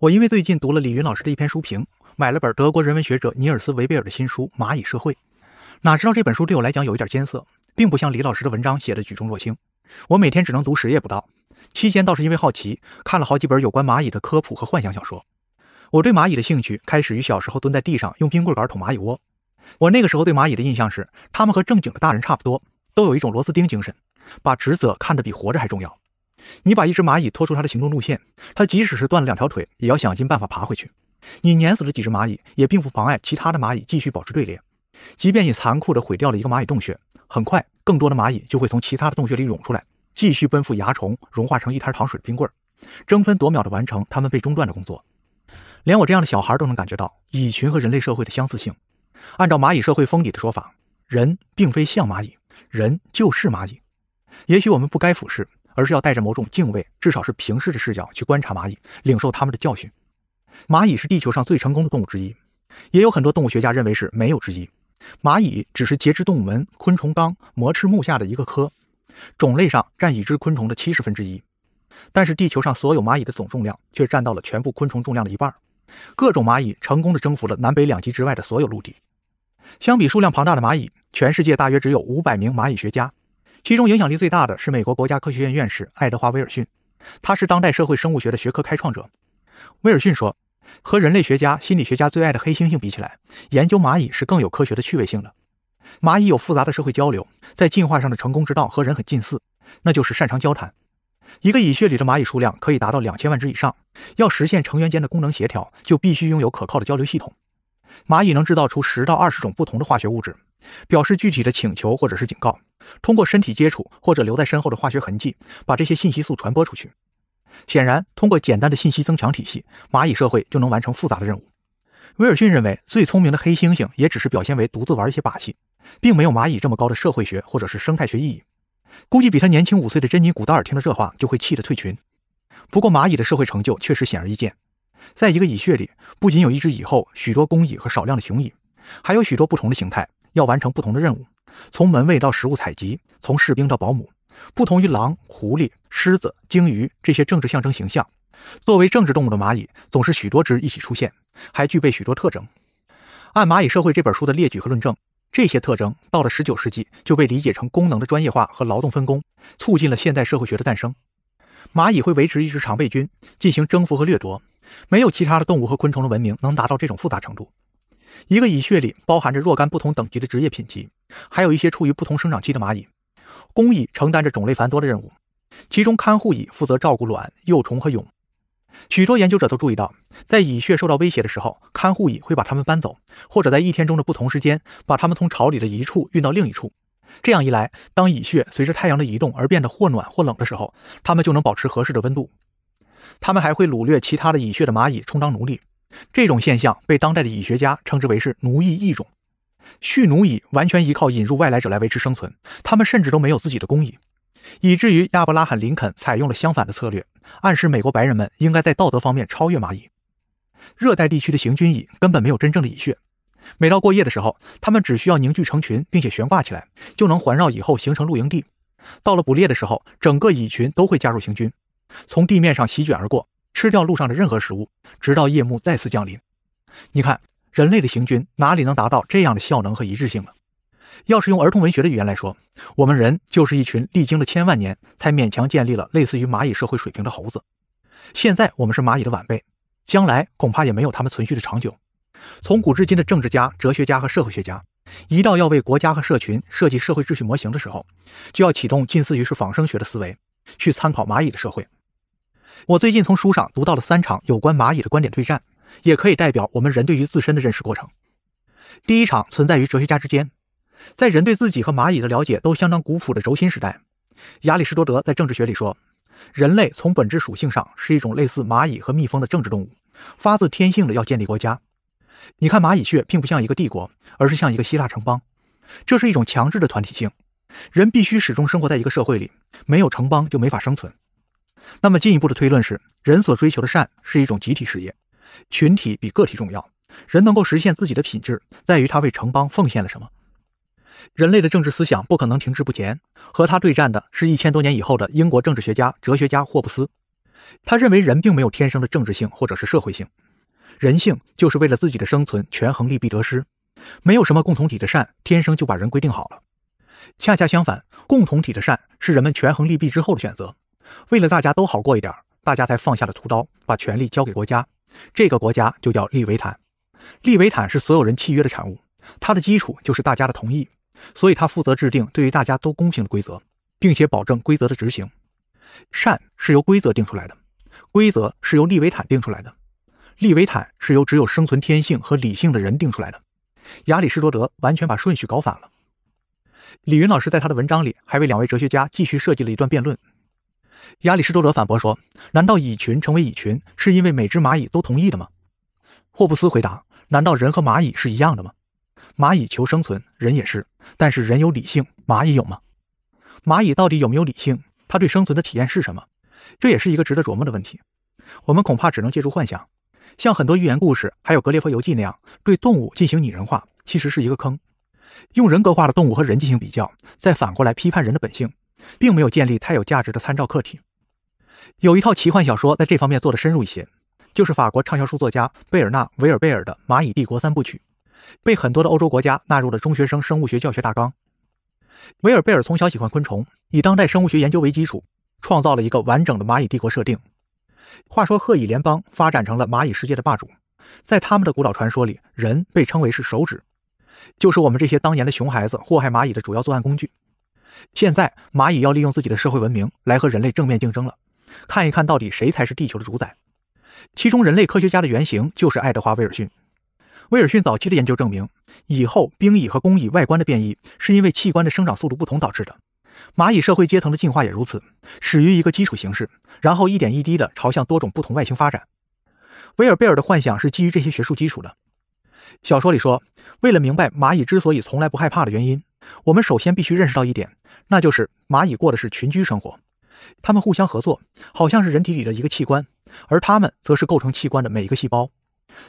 我因为最近读了李云老师的一篇书评，买了本德国人文学者尼尔斯维贝尔的新书《蚂蚁社会》，哪知道这本书对我来讲有一点艰涩，并不像李老师的文章写的举重若轻。我每天只能读十页不到，期间倒是因为好奇看了好几本有关蚂蚁的科普和幻想小说。我对蚂蚁的兴趣开始于小时候蹲在地上用冰棍杆捅蚂蚁窝。我那个时候对蚂蚁的印象是，他们和正经的大人差不多，都有一种螺丝钉精神，把职责看得比活着还重要。你把一只蚂蚁拖出它的行动路线，它即使是断了两条腿，也要想尽办法爬回去。你碾死了几只蚂蚁，也并不妨碍其他的蚂蚁继续保持队列。即便你残酷的毁掉了一个蚂蚁洞穴，很快更多的蚂蚁就会从其他的洞穴里涌出来，继续奔赴蚜虫融化成一摊糖水的冰棍争分夺秒地完成他们被中断的工作。连我这样的小孩都能感觉到蚁群和人类社会的相似性。按照蚂蚁社会封底的说法，人并非像蚂蚁，人就是蚂蚁。也许我们不该俯视。而是要带着某种敬畏，至少是平视的视角去观察蚂蚁，领受他们的教训。蚂蚁是地球上最成功的动物之一，也有很多动物学家认为是没有之一。蚂蚁只是节肢动物门昆虫纲膜翅目下的一个科，种类上占已知昆虫的七十分之一，但是地球上所有蚂蚁的总重量却占到了全部昆虫重量的一半。各种蚂蚁成功的征服了南北两极之外的所有陆地。相比数量庞大的蚂蚁，全世界大约只有五百名蚂蚁学家。其中影响力最大的是美国国家科学院院士爱德华·威尔逊，他是当代社会生物学的学科开创者。威尔逊说：“和人类学家、心理学家最爱的黑猩猩比起来，研究蚂蚁是更有科学的趣味性的。蚂蚁有复杂的社会交流，在进化上的成功之道和人很近似，那就是擅长交谈。一个蚁穴里的蚂蚁数量可以达到两千万只以上，要实现成员间的功能协调，就必须拥有可靠的交流系统。蚂蚁能制造出十到二十种不同的化学物质，表示具体的请求或者是警告。”通过身体接触或者留在身后的化学痕迹，把这些信息素传播出去。显然，通过简单的信息增强体系，蚂蚁社会就能完成复杂的任务。威尔逊认为，最聪明的黑猩猩也只是表现为独自玩一些把戏，并没有蚂蚁这么高的社会学或者是生态学意义。估计比他年轻五岁的珍妮古道尔听了这话就会气得退群。不过，蚂蚁的社会成就确实显而易见。在一个蚁穴里，不仅有一只蚁后、许多工蚁和少量的雄蚁，还有许多不同的形态，要完成不同的任务。从门卫到食物采集，从士兵到保姆，不同于狼、狐狸、狮子、鲸鱼这些政治象征形象，作为政治动物的蚂蚁总是许多只一起出现，还具备许多特征。按《蚂蚁社会》这本书的列举和论证，这些特征到了19世纪就被理解成功能的专业化和劳动分工，促进了现代社会学的诞生。蚂蚁会维持一支常备军进行征服和掠夺，没有其他的动物和昆虫的文明能达到这种复杂程度。一个蚁穴里包含着若干不同等级的职业品级，还有一些处于不同生长期的蚂蚁。工蚁承担着种类繁多的任务，其中看护蚁负责照顾卵、幼虫和蛹。许多研究者都注意到，在蚁穴受到威胁的时候，看护蚁会把它们搬走，或者在一天中的不同时间把它们从巢里的一处运到另一处。这样一来，当蚁穴随着太阳的移动而变得或暖或冷的时候，它们就能保持合适的温度。它们还会掳掠其他的蚁穴的蚂蚁充当奴隶。这种现象被当代的蚁学家称之为是奴役异种。蓄奴蚁完全依靠引入外来者来维持生存，他们甚至都没有自己的工蚁，以至于亚伯拉罕·林肯采用了相反的策略，暗示美国白人们应该在道德方面超越蚂蚁。热带地区的行军蚁根本没有真正的蚁穴，每到过夜的时候，它们只需要凝聚成群，并且悬挂起来，就能环绕蚁后形成露营地。到了捕猎的时候，整个蚁群都会加入行军，从地面上席卷而过。吃掉路上的任何食物，直到夜幕再次降临。你看，人类的行军哪里能达到这样的效能和一致性呢？要是用儿童文学的语言来说，我们人就是一群历经了千万年才勉强建立了类似于蚂蚁社会水平的猴子。现在我们是蚂蚁的晚辈，将来恐怕也没有他们存续的长久。从古至今的政治家、哲学家和社会学家，一到要为国家和社群设计社会秩序模型的时候，就要启动近似于是仿生学的思维，去参考蚂蚁的社会。我最近从书上读到了三场有关蚂蚁的观点对战，也可以代表我们人对于自身的认识过程。第一场存在于哲学家之间，在人对自己和蚂蚁的了解都相当古朴的轴心时代，亚里士多德在《政治学》里说，人类从本质属性上是一种类似蚂蚁和蜜蜂的政治动物，发自天性的要建立国家。你看蚂蚁穴并不像一个帝国，而是像一个希腊城邦，这是一种强制的团体性。人必须始终生活在一个社会里，没有城邦就没法生存。那么进一步的推论是，人所追求的善是一种集体事业，群体比个体重要。人能够实现自己的品质，在于他为城邦奉献了什么。人类的政治思想不可能停滞不前，和他对战的是一千多年以后的英国政治学家、哲学家霍布斯。他认为人并没有天生的政治性或者是社会性，人性就是为了自己的生存，权衡利弊得失。没有什么共同体的善天生就把人规定好了。恰恰相反，共同体的善是人们权衡利弊之后的选择。为了大家都好过一点，大家才放下了屠刀，把权力交给国家。这个国家就叫利维坦。利维坦是所有人契约的产物，它的基础就是大家的同意，所以它负责制定对于大家都公平的规则，并且保证规则的执行。善是由规则定出来的，规则是由利维坦定出来的，利维坦是由只有生存天性和理性的人定出来的。亚里士多德完全把顺序搞反了。李云老师在他的文章里还为两位哲学家继续设计了一段辩论。亚里士多德反驳说：“难道蚁群成为蚁群是因为每只蚂蚁都同意的吗？”霍布斯回答：“难道人和蚂蚁是一样的吗？蚂蚁求生存，人也是，但是人有理性，蚂蚁有吗？蚂蚁到底有没有理性？它对生存的体验是什么？这也是一个值得琢磨的问题。我们恐怕只能借助幻想，像很多寓言故事，还有《格列佛游记》那样，对动物进行拟人化，其实是一个坑。用人格化的动物和人进行比较，再反过来批判人的本性。”并没有建立太有价值的参照客体。有一套奇幻小说在这方面做得深入一些，就是法国畅销书作家贝尔纳·维尔贝尔的《蚂蚁帝国三部曲》，被很多的欧洲国家纳入了中学生生物学教学大纲。维尔贝尔从小喜欢昆虫，以当代生物学研究为基础，创造了一个完整的蚂蚁帝国设定。话说赫蚁联邦发展成了蚂蚁世界的霸主，在他们的古老传说里，人被称为是手指，就是我们这些当年的熊孩子祸害蚂蚁的主要作案工具。现在蚂蚁要利用自己的社会文明来和人类正面竞争了，看一看到底谁才是地球的主宰。其中人类科学家的原型就是爱德华·威尔逊。威尔逊早期的研究证明，以后兵蚁和工蚁外观的变异是因为器官的生长速度不同导致的。蚂蚁社会阶层的进化也如此，始于一个基础形式，然后一点一滴的朝向多种不同外形发展。威尔贝尔的幻想是基于这些学术基础的。小说里说，为了明白蚂蚁之所以从来不害怕的原因。我们首先必须认识到一点，那就是蚂蚁过的是群居生活，它们互相合作，好像是人体里的一个器官，而它们则是构成器官的每一个细胞。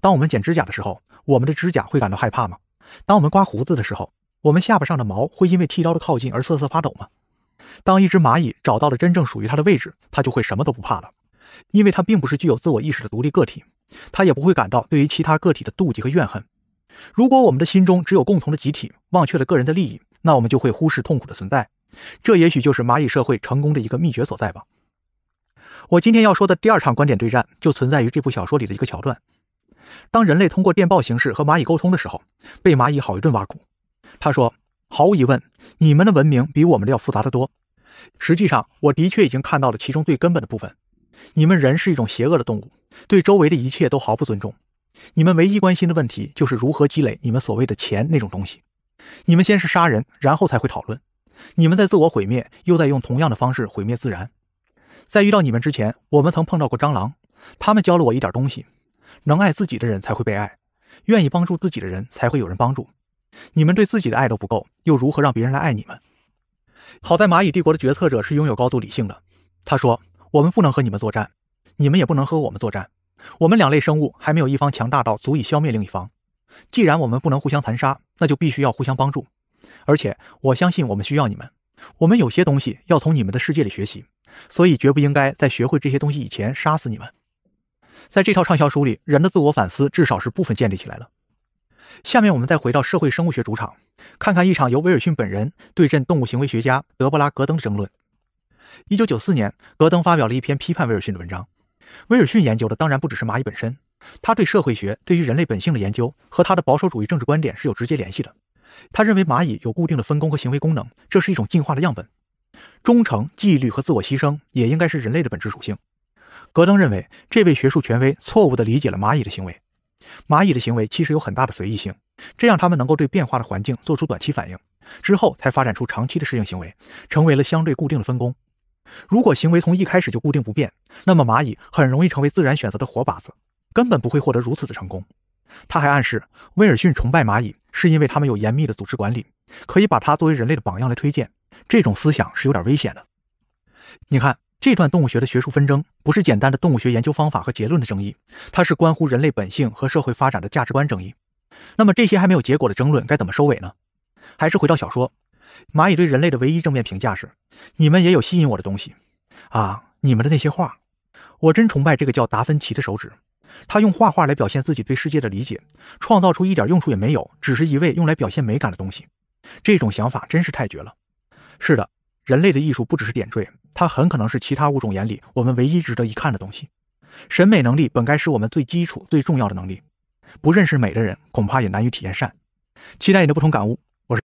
当我们剪指甲的时候，我们的指甲会感到害怕吗？当我们刮胡子的时候，我们下巴上的毛会因为剃刀的靠近而瑟瑟发抖吗？当一只蚂蚁找到了真正属于它的位置，它就会什么都不怕了，因为它并不是具有自我意识的独立个体，它也不会感到对于其他个体的妒忌和怨恨。如果我们的心中只有共同的集体，忘却了个人的利益。那我们就会忽视痛苦的存在，这也许就是蚂蚁社会成功的一个秘诀所在吧。我今天要说的第二场观点对战，就存在于这部小说里的一个桥段。当人类通过电报形式和蚂蚁沟通的时候，被蚂蚁好一顿挖苦。他说：“毫无疑问，你们的文明比我们的要复杂的多。实际上，我的确已经看到了其中最根本的部分。你们人是一种邪恶的动物，对周围的一切都毫不尊重。你们唯一关心的问题，就是如何积累你们所谓的钱那种东西。”你们先是杀人，然后才会讨论。你们在自我毁灭，又在用同样的方式毁灭自然。在遇到你们之前，我们曾碰到过蟑螂，他们教了我一点东西：能爱自己的人才会被爱，愿意帮助自己的人才会有人帮助。你们对自己的爱都不够，又如何让别人来爱你们？好在蚂蚁帝国的决策者是拥有高度理性的，他说：“我们不能和你们作战，你们也不能和我们作战。我们两类生物还没有一方强大到足以消灭另一方。”既然我们不能互相残杀，那就必须要互相帮助。而且我相信我们需要你们，我们有些东西要从你们的世界里学习，所以绝不应该在学会这些东西以前杀死你们。在这套畅销书里，人的自我反思至少是部分建立起来了。下面我们再回到社会生物学主场，看看一场由威尔逊本人对阵动物行为学家德布拉·格登的争论。1994年，格登发表了一篇批判威尔逊的文章。威尔逊研究的当然不只是蚂蚁本身。他对社会学对于人类本性的研究和他的保守主义政治观点是有直接联系的。他认为蚂蚁有固定的分工和行为功能，这是一种进化的样本。忠诚、纪律和自我牺牲也应该是人类的本质属性。戈登认为，这位学术权威错误地理解了蚂蚁的行为。蚂蚁的行为其实有很大的随意性，这样它们能够对变化的环境做出短期反应，之后才发展出长期的适应行为，成为了相对固定的分工。如果行为从一开始就固定不变，那么蚂蚁很容易成为自然选择的活靶子。根本不会获得如此的成功。他还暗示，威尔逊崇拜蚂蚁是因为他们有严密的组织管理，可以把它作为人类的榜样来推荐。这种思想是有点危险的。你看，这段动物学的学术纷争，不是简单的动物学研究方法和结论的争议，它是关乎人类本性和社会发展的价值观争议。那么，这些还没有结果的争论该怎么收尾呢？还是回到小说，蚂蚁对人类的唯一正面评价是：你们也有吸引我的东西啊，你们的那些画，我真崇拜这个叫达芬奇的手指。他用画画来表现自己对世界的理解，创造出一点用处也没有，只是一味用来表现美感的东西。这种想法真是太绝了。是的，人类的艺术不只是点缀，它很可能是其他物种眼里我们唯一值得一看的东西。审美能力本该是我们最基础、最重要的能力。不认识美的人，恐怕也难于体验善。期待你的不同感悟。我是。